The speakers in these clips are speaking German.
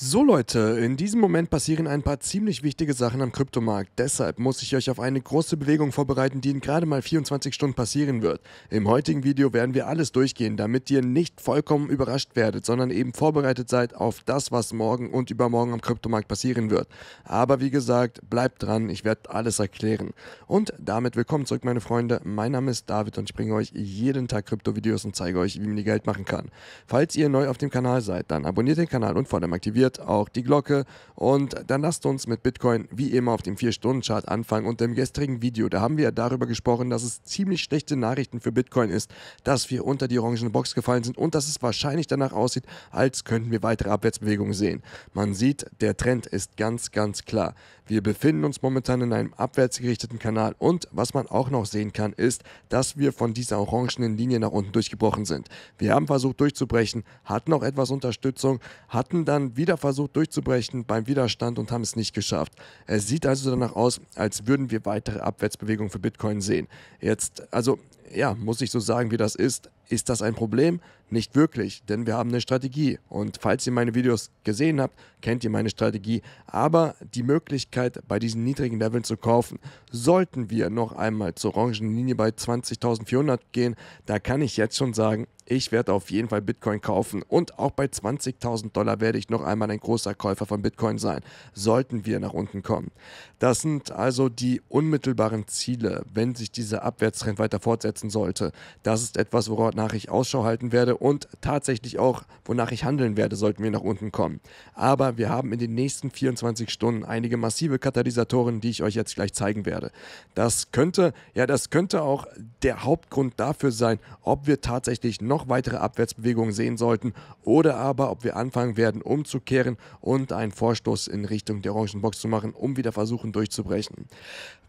So Leute, in diesem Moment passieren ein paar ziemlich wichtige Sachen am Kryptomarkt. Deshalb muss ich euch auf eine große Bewegung vorbereiten, die in gerade mal 24 Stunden passieren wird. Im heutigen Video werden wir alles durchgehen, damit ihr nicht vollkommen überrascht werdet, sondern eben vorbereitet seid auf das, was morgen und übermorgen am Kryptomarkt passieren wird. Aber wie gesagt, bleibt dran, ich werde alles erklären. Und damit willkommen zurück meine Freunde, mein Name ist David und ich bringe euch jeden Tag Krypto-Videos und zeige euch, wie man die Geld machen kann. Falls ihr neu auf dem Kanal seid, dann abonniert den Kanal und vor allem aktiviert aktiviert auch die Glocke und dann lasst uns mit Bitcoin wie immer auf dem 4-Stunden-Chart anfangen. Und im gestrigen Video, da haben wir ja darüber gesprochen, dass es ziemlich schlechte Nachrichten für Bitcoin ist, dass wir unter die orangene Box gefallen sind und dass es wahrscheinlich danach aussieht, als könnten wir weitere Abwärtsbewegungen sehen. Man sieht, der Trend ist ganz, ganz klar. Wir befinden uns momentan in einem abwärtsgerichteten Kanal und was man auch noch sehen kann, ist, dass wir von dieser orangenen Linie nach unten durchgebrochen sind. Wir haben versucht durchzubrechen, hatten auch etwas Unterstützung, hatten dann wieder versucht durchzubrechen beim Widerstand und haben es nicht geschafft. Es sieht also danach aus, als würden wir weitere Abwärtsbewegungen für Bitcoin sehen. Jetzt, also ja, muss ich so sagen, wie das ist. Ist das ein Problem? Nicht wirklich, denn wir haben eine Strategie. Und falls ihr meine Videos gesehen habt, kennt ihr meine Strategie. Aber die Möglichkeit, bei diesen niedrigen Leveln zu kaufen, sollten wir noch einmal zur orangen Linie bei 20.400 gehen, da kann ich jetzt schon sagen, ich werde auf jeden Fall Bitcoin kaufen und auch bei 20.000 Dollar werde ich noch einmal ein großer Käufer von Bitcoin sein, sollten wir nach unten kommen. Das sind also die unmittelbaren Ziele, wenn sich dieser Abwärtstrend weiter fortsetzen sollte. Das ist etwas, worauf wonach ich Ausschau halten werde und tatsächlich auch, wonach ich handeln werde, sollten wir nach unten kommen. Aber wir haben in den nächsten 24 Stunden einige massive Katalysatoren, die ich euch jetzt gleich zeigen werde. Das könnte, ja, das könnte auch der Hauptgrund dafür sein, ob wir tatsächlich noch weitere Abwärtsbewegungen sehen sollten oder aber ob wir anfangen werden, umzukehren und einen Vorstoß in Richtung der Orangenbox zu machen, um wieder versuchen durchzubrechen.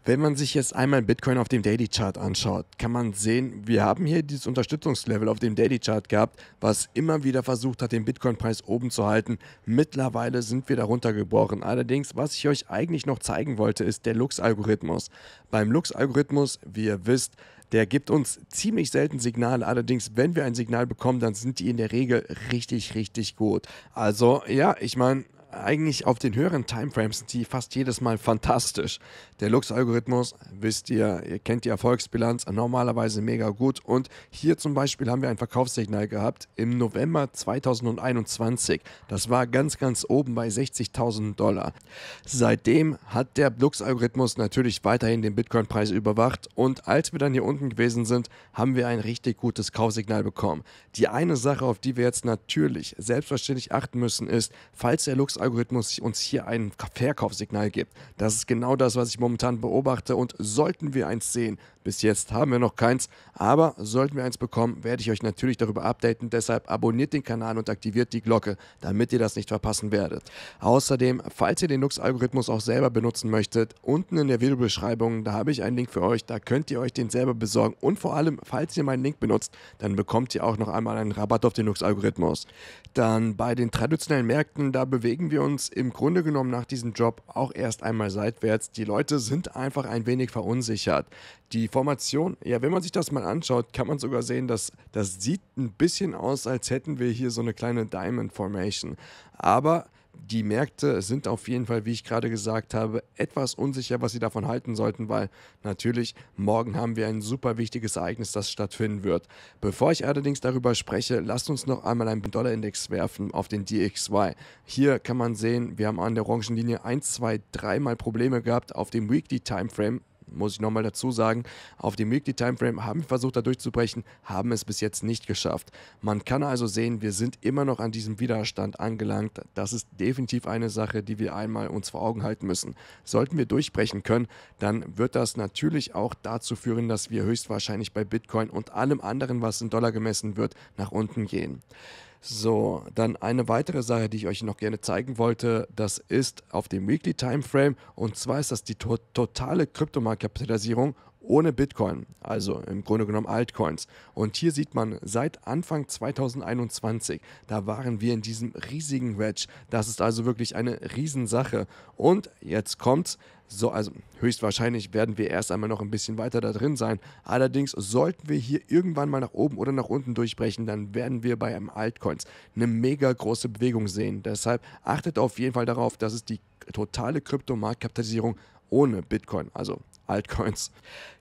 Wenn man sich jetzt einmal Bitcoin auf dem Daily Chart anschaut, kann man sehen, wir haben hier dieses Unterstützungs Abverkaufslevel auf dem Daily Chart gehabt, was immer wieder versucht hat, den Bitcoin-Preis oben zu halten. Mittlerweile sind wir darunter gebrochen. Allerdings, was ich euch eigentlich noch zeigen wollte, ist der Lux-Algorithmus. Beim Lux-Algorithmus, wie ihr wisst, der gibt uns ziemlich selten Signale. Allerdings, wenn wir ein Signal bekommen, dann sind die in der Regel richtig, richtig gut. Also, ja, ich meine, eigentlich auf den höheren Timeframes sind die fast jedes Mal fantastisch. Der Lux-Algorithmus, wisst ihr, ihr kennt die Erfolgsbilanz, normalerweise mega gut. Und hier zum Beispiel haben wir ein Verkaufssignal gehabt im November 2021. Das war ganz, ganz oben bei 60.000 Dollar. Seitdem hat der Lux-Algorithmus natürlich weiterhin den Bitcoin-Preis überwacht. Und als wir dann hier unten gewesen sind, haben wir ein richtig gutes Kaufsignal bekommen. Die eine Sache, auf die wir jetzt natürlich selbstverständlich achten müssen, ist, falls der Lux Algorithmus uns hier ein Verkaufssignal gibt. Das ist genau das, was ich momentan beobachte und sollten wir eins sehen, bis jetzt haben wir noch keins, aber sollten wir eins bekommen, werde ich euch natürlich darüber updaten. Deshalb abonniert den Kanal und aktiviert die Glocke, damit ihr das nicht verpassen werdet. Außerdem, falls ihr den Nux-Algorithmus auch selber benutzen möchtet, unten in der Videobeschreibung, da habe ich einen Link für euch, da könnt ihr euch den selber besorgen und vor allem, falls ihr meinen Link benutzt, dann bekommt ihr auch noch einmal einen Rabatt auf den Nux-Algorithmus. Dann bei den traditionellen Märkten, da bewegen wir uns im Grunde genommen nach diesem Job auch erst einmal seitwärts. Die Leute sind einfach ein wenig verunsichert. Die Formation, ja, wenn man sich das mal anschaut, kann man sogar sehen, dass das sieht ein bisschen aus, als hätten wir hier so eine kleine Diamond Formation. Aber die Märkte sind auf jeden Fall, wie ich gerade gesagt habe, etwas unsicher, was sie davon halten sollten, weil natürlich morgen haben wir ein super wichtiges Ereignis, das stattfinden wird. Bevor ich allerdings darüber spreche, lasst uns noch einmal einen Dollarindex werfen auf den DXY. Hier kann man sehen, wir haben an der orangen Linie 1, 2, 3 mal Probleme gehabt auf dem Weekly Timeframe muss ich nochmal dazu sagen, auf dem Weekly Timeframe haben wir versucht, da durchzubrechen, haben es bis jetzt nicht geschafft. Man kann also sehen, wir sind immer noch an diesem Widerstand angelangt. Das ist definitiv eine Sache, die wir einmal uns vor Augen halten müssen. Sollten wir durchbrechen können, dann wird das natürlich auch dazu führen, dass wir höchstwahrscheinlich bei Bitcoin und allem anderen, was in Dollar gemessen wird, nach unten gehen. So, dann eine weitere Sache, die ich euch noch gerne zeigen wollte, das ist auf dem Weekly Timeframe und zwar ist das die to totale Kryptomarktkapitalisierung ohne Bitcoin, also im Grunde genommen Altcoins. Und hier sieht man seit Anfang 2021, da waren wir in diesem riesigen Wedge. Das ist also wirklich eine Riesensache. Und jetzt kommt's. So, also höchstwahrscheinlich werden wir erst einmal noch ein bisschen weiter da drin sein. Allerdings sollten wir hier irgendwann mal nach oben oder nach unten durchbrechen, dann werden wir bei einem Altcoins eine mega große Bewegung sehen. Deshalb achtet auf jeden Fall darauf, dass es die totale Kryptomarktkapitalisierung ohne Bitcoin, also Altcoins.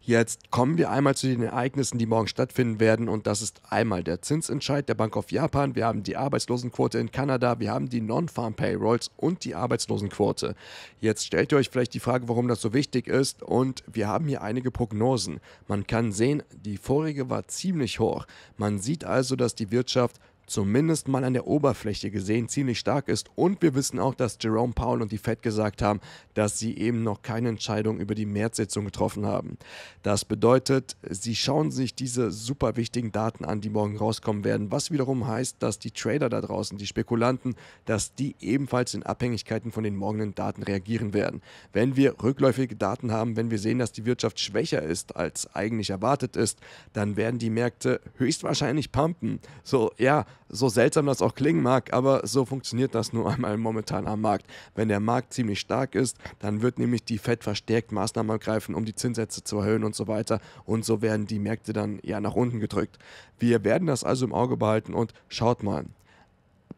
Jetzt kommen wir einmal zu den Ereignissen, die morgen stattfinden werden. Und das ist einmal der Zinsentscheid der Bank of Japan, wir haben die Arbeitslosenquote in Kanada, wir haben die Non-Farm Payrolls und die Arbeitslosenquote. Jetzt stellt ihr euch vielleicht die Frage, warum das so wichtig ist. Und wir haben hier einige Prognosen. Man kann sehen, die vorige war ziemlich hoch. Man sieht also, dass die Wirtschaft zumindest mal an der Oberfläche gesehen ziemlich stark ist. Und wir wissen auch, dass Jerome Powell und die Fed gesagt haben, dass sie eben noch keine Entscheidung über die Märzsitzung getroffen haben. Das bedeutet, sie schauen sich diese super wichtigen Daten an, die morgen rauskommen werden, was wiederum heißt, dass die Trader da draußen, die Spekulanten, dass die ebenfalls in Abhängigkeiten von den morgenden Daten reagieren werden. Wenn wir rückläufige Daten haben, wenn wir sehen, dass die Wirtschaft schwächer ist, als eigentlich erwartet ist, dann werden die Märkte höchstwahrscheinlich pumpen. So, ja, so seltsam das auch klingen mag, aber so funktioniert das nun einmal momentan am Markt. Wenn der Markt ziemlich stark ist, dann wird nämlich die Fed verstärkt Maßnahmen ergreifen, um die Zinssätze zu erhöhen und so weiter. Und so werden die Märkte dann ja nach unten gedrückt. Wir werden das also im Auge behalten und schaut mal.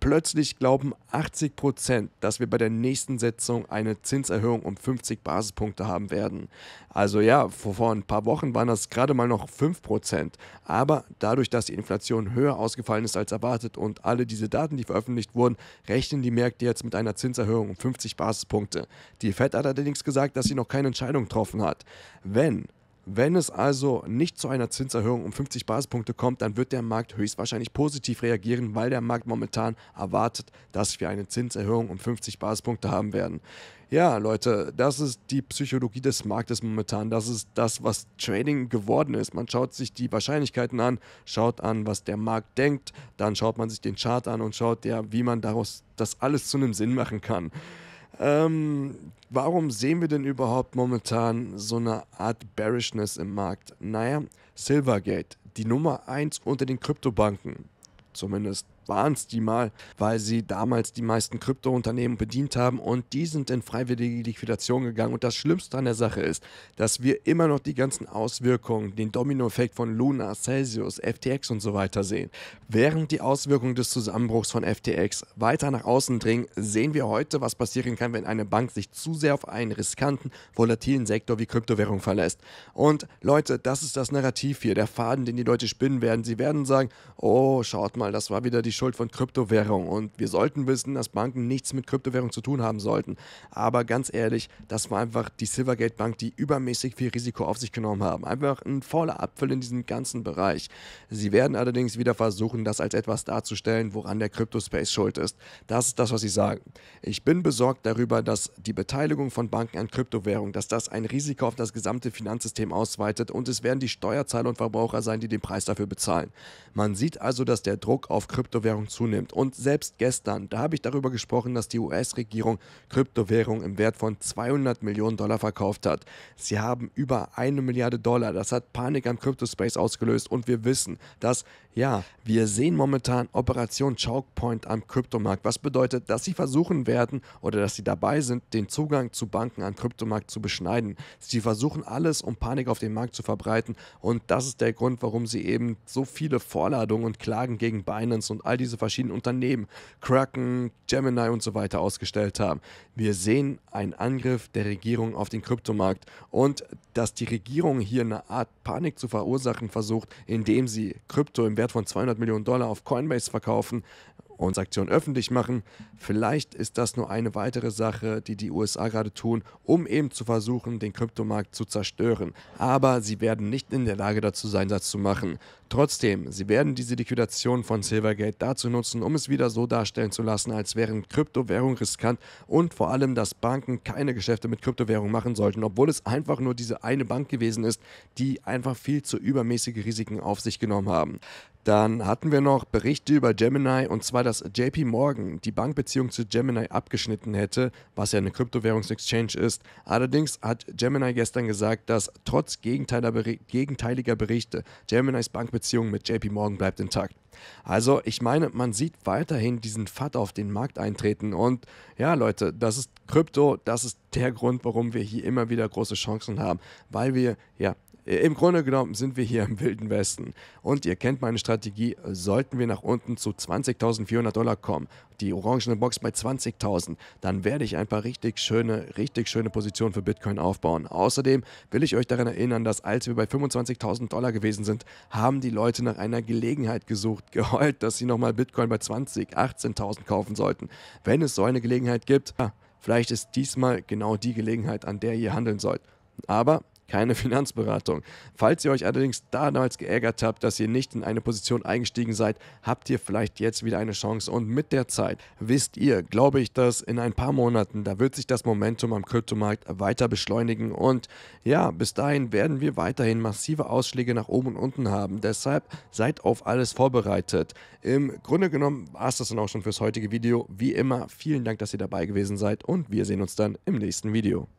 Plötzlich glauben 80 Prozent, dass wir bei der nächsten Sitzung eine Zinserhöhung um 50 Basispunkte haben werden. Also ja, vor, vor ein paar Wochen waren das gerade mal noch 5 Prozent. Aber dadurch, dass die Inflation höher ausgefallen ist als erwartet und alle diese Daten, die veröffentlicht wurden, rechnen die Märkte jetzt mit einer Zinserhöhung um 50 Basispunkte. Die Fed hat allerdings gesagt, dass sie noch keine Entscheidung getroffen hat. Wenn wenn es also nicht zu einer Zinserhöhung um 50 Basispunkte kommt, dann wird der Markt höchstwahrscheinlich positiv reagieren, weil der Markt momentan erwartet, dass wir eine Zinserhöhung um 50 Basispunkte haben werden. Ja, Leute, das ist die Psychologie des Marktes momentan. Das ist das, was Trading geworden ist. Man schaut sich die Wahrscheinlichkeiten an, schaut an, was der Markt denkt, dann schaut man sich den Chart an und schaut ja, wie man daraus das alles zu einem Sinn machen kann. Ähm, warum sehen wir denn überhaupt momentan so eine Art Bearishness im Markt? Naja, Silvergate, die Nummer 1 unter den Kryptobanken. Zumindest waren es die mal, weil sie damals die meisten Kryptounternehmen bedient haben und die sind in freiwillige Liquidation gegangen. Und das Schlimmste an der Sache ist, dass wir immer noch die ganzen Auswirkungen, den Dominoeffekt von Luna, Celsius, FTX und so weiter sehen. Während die Auswirkungen des Zusammenbruchs von FTX weiter nach außen dringen, sehen wir heute, was passieren kann, wenn eine Bank sich zu sehr auf einen riskanten, volatilen Sektor wie Kryptowährung verlässt. Und Leute, das ist das Narrativ hier, der Faden, den die Leute spinnen werden. Sie werden sagen, oh, schaut mal, das war wieder die die Schuld von Kryptowährungen. Und wir sollten wissen, dass Banken nichts mit Kryptowährungen zu tun haben sollten. Aber ganz ehrlich, das war einfach die Silvergate Bank, die übermäßig viel Risiko auf sich genommen haben. Einfach ein voller Apfel in diesem ganzen Bereich. Sie werden allerdings wieder versuchen, das als etwas darzustellen, woran der Kryptospace schuld ist. Das ist das, was sie sagen. Ich bin besorgt darüber, dass die Beteiligung von Banken an Kryptowährungen, dass das ein Risiko auf das gesamte Finanzsystem ausweitet und es werden die Steuerzahler und Verbraucher sein, die den Preis dafür bezahlen. Man sieht also, dass der Druck auf Kryptowährungen Kryptowährung zunimmt. Und selbst gestern, da habe ich darüber gesprochen, dass die US-Regierung Kryptowährung im Wert von 200 Millionen Dollar verkauft hat. Sie haben über eine Milliarde Dollar. Das hat Panik am Kryptospace ausgelöst. Und wir wissen, dass, ja, wir sehen momentan Operation Chalkpoint am Kryptomarkt. Was bedeutet, dass sie versuchen werden oder dass sie dabei sind, den Zugang zu Banken am Kryptomarkt zu beschneiden. Sie versuchen alles, um Panik auf den Markt zu verbreiten. Und das ist der Grund, warum sie eben so viele Vorladungen und Klagen gegen Binance und all diese verschiedenen Unternehmen, Kraken, Gemini und so weiter ausgestellt haben. Wir sehen einen Angriff der Regierung auf den Kryptomarkt und dass die Regierung hier eine Art Panik zu verursachen versucht, indem sie Krypto im Wert von 200 Millionen Dollar auf Coinbase verkaufen unsere Aktion öffentlich machen. Vielleicht ist das nur eine weitere Sache, die die USA gerade tun, um eben zu versuchen, den Kryptomarkt zu zerstören. Aber sie werden nicht in der Lage dazu sein, das zu machen. Trotzdem, sie werden diese Liquidation von Silvergate dazu nutzen, um es wieder so darstellen zu lassen, als wären Kryptowährungen riskant und vor allem, dass Banken keine Geschäfte mit Kryptowährungen machen sollten, obwohl es einfach nur diese eine Bank gewesen ist, die einfach viel zu übermäßige Risiken auf sich genommen haben. Dann hatten wir noch Berichte über Gemini und zwar, dass JP Morgan die Bankbeziehung zu Gemini abgeschnitten hätte, was ja eine Kryptowährungsexchange ist. Allerdings hat Gemini gestern gesagt, dass trotz gegenteiliger Berichte Geminis Bankbeziehung mit JP Morgan bleibt intakt. Also, ich meine, man sieht weiterhin diesen FAT auf den Markt eintreten. Und ja, Leute, das ist Krypto, das ist der Grund, warum wir hier immer wieder große Chancen haben, weil wir ja im Grunde genommen sind wir hier im Wilden Westen. Und ihr kennt meine Strategie, sollten wir nach unten zu 20.400 Dollar kommen, die orangene Box bei 20.000, dann werde ich ein paar richtig schöne, richtig schöne Positionen für Bitcoin aufbauen. Außerdem will ich euch daran erinnern, dass als wir bei 25.000 Dollar gewesen sind, haben die Leute nach einer Gelegenheit gesucht, geheult, dass sie nochmal Bitcoin bei 20, 18.000 kaufen sollten. Wenn es so eine Gelegenheit gibt, vielleicht ist diesmal genau die Gelegenheit, an der ihr handeln sollt. Aber keine Finanzberatung. Falls ihr euch allerdings damals geärgert habt, dass ihr nicht in eine Position eingestiegen seid, habt ihr vielleicht jetzt wieder eine Chance und mit der Zeit wisst ihr, glaube ich, dass in ein paar Monaten, da wird sich das Momentum am Kryptomarkt weiter beschleunigen und ja, bis dahin werden wir weiterhin massive Ausschläge nach oben und unten haben. Deshalb seid auf alles vorbereitet. Im Grunde genommen war es das dann auch schon fürs heutige Video. Wie immer, vielen Dank, dass ihr dabei gewesen seid und wir sehen uns dann im nächsten Video.